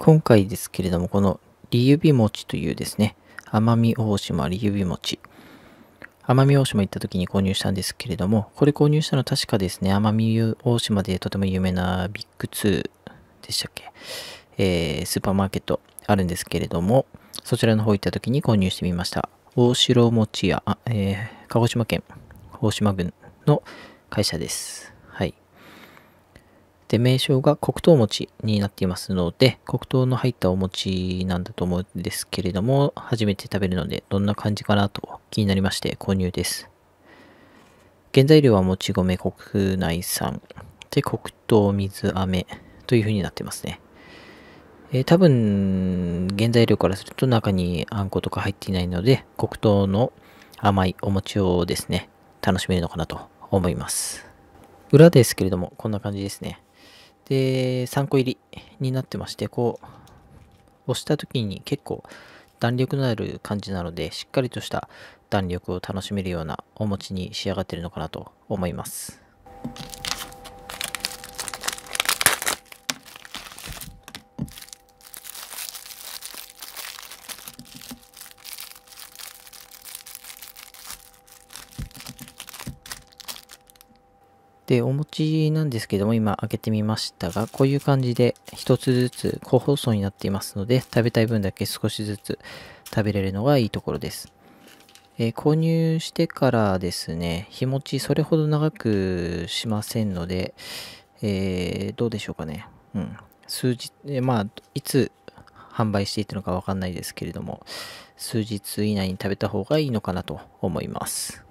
今回ですけれども、このリユビ餅というですね、奄美大島リユビ餅。奄美大島行った時に購入したんですけれども、これ購入したの確かですね、奄美大島でとても有名なビッグ2でしたっけ、えー、スーパーマーケットあるんですけれども、そちらの方行った時に購入してみました。大城餅屋、えー、鹿児島県大島郡の会社です。で、名称が黒糖餅になっていますので、黒糖の入ったお餅なんだと思うんですけれども、初めて食べるので、どんな感じかなと気になりまして購入です。原材料はもち米国内産。で、黒糖水飴という風になってますね。えー、多分、原材料からすると中にあんことか入っていないので、黒糖の甘いお餅をですね、楽しめるのかなと思います。裏ですけれども、こんな感じですね。で、3個入りになってまして、こう、押した時に結構弾力のある感じなので、しっかりとした弾力を楽しめるようなお餅に仕上がってるのかなと思います。で、お持ちなんですけども、今開けてみましたが、こういう感じで一つずつ個包装になっていますので、食べたい分だけ少しずつ食べれるのがいいところです。えー、購入してからですね、日持ちそれほど長くしませんので、えー、どうでしょうかね。うん。数日、えまあ、いつ販売していたのかわかんないですけれども、数日以内に食べた方がいいのかなと思います。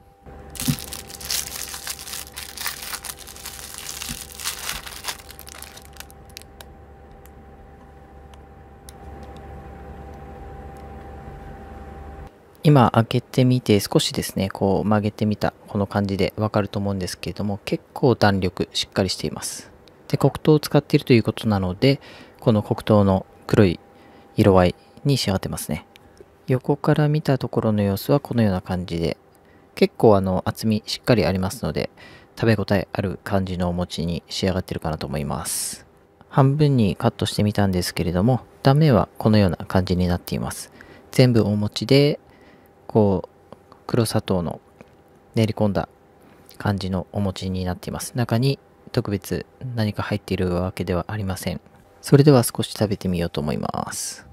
今開けてみて少しですね、こう曲げてみたこの感じでわかると思うんですけれども、結構弾力しっかりしています。で、黒糖を使っているということなので、この黒糖の黒い色合いに仕上がってますね。横から見たところの様子はこのような感じで、結構あの厚みしっかりありますので、食べ応えある感じのお餅に仕上がってるかなと思います。半分にカットしてみたんですけれども、断面はこのような感じになっています。全部お餅でこう黒砂糖の練り込んだ感じのお餅になっています中に特別何か入っているわけではありませんそれでは少し食べてみようと思います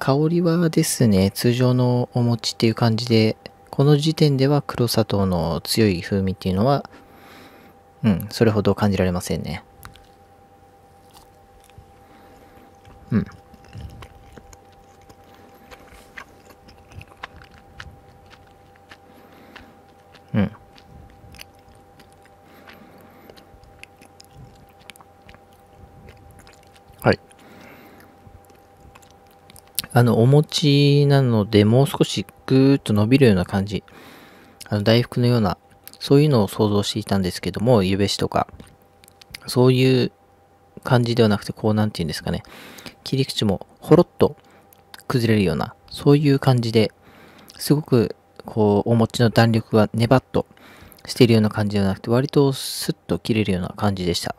香りはですね通常のお餅っていう感じでこの時点では黒砂糖の強い風味っていうのはうんそれほど感じられませんねうんあの、お餅なので、もう少しぐーっと伸びるような感じ。あの、大福のような、そういうのを想像していたんですけども、ゆべしとか。そういう感じではなくて、こう、なんて言うんですかね。切り口もほろっと崩れるような、そういう感じで、すごく、こう、お餅の弾力がね。ばっとしてるような感じではなくて、割とスッと切れるような感じでした。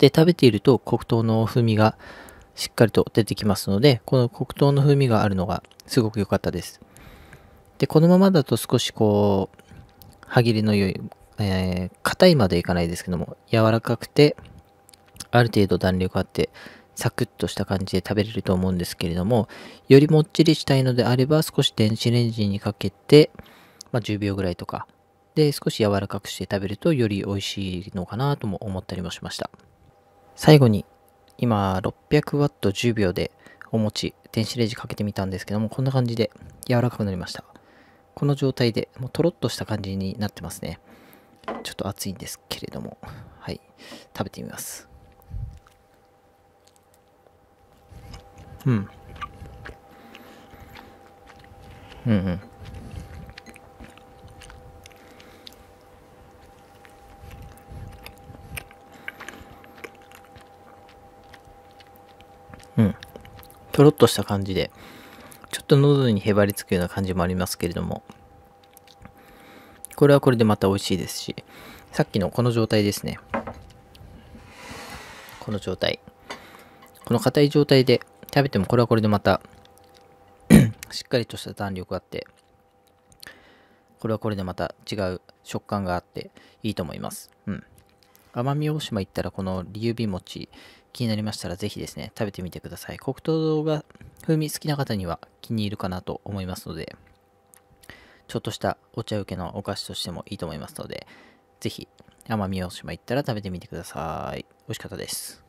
で、食べていると黒糖の風味がしっかりと出てきますので、この黒糖の風味があるのがすごく良かったです。で、このままだと少しこう、歯切れの良い、え硬、いまでいかないですけども、柔らかくて、ある程度弾力あって、サクッとした感じで食べれると思うんですけれども、よりもっちりしたいのであれば、少し電子レンジにかけて、まあ、10秒ぐらいとか、で、少し柔らかくして食べると、より美味しいのかなとも思ったりもしました。最後に今 600W10 秒でお餅電子レンジかけてみたんですけどもこんな感じで柔らかくなりましたこの状態でもうとろっとした感じになってますねちょっと熱いんですけれどもはい食べてみますうんうんうんとろっとした感じで、ちょっと喉にへばりつくような感じもありますけれども、これはこれでまた美味しいですし、さっきのこの状態ですね。この状態。この硬い状態で食べてもこれはこれでまた しっかりとした弾力があって、これはこれでまた違う食感があっていいと思います。うん。奄美大島行ったらこのリユビ餅気になりましたらぜひですね、食べてみてください。黒糖が風味好きな方には気に入るかなと思いますので、ちょっとしたお茶受けのお菓子としてもいいと思いますので、ぜひ奄美大島行ったら食べてみてください。美味しかったです。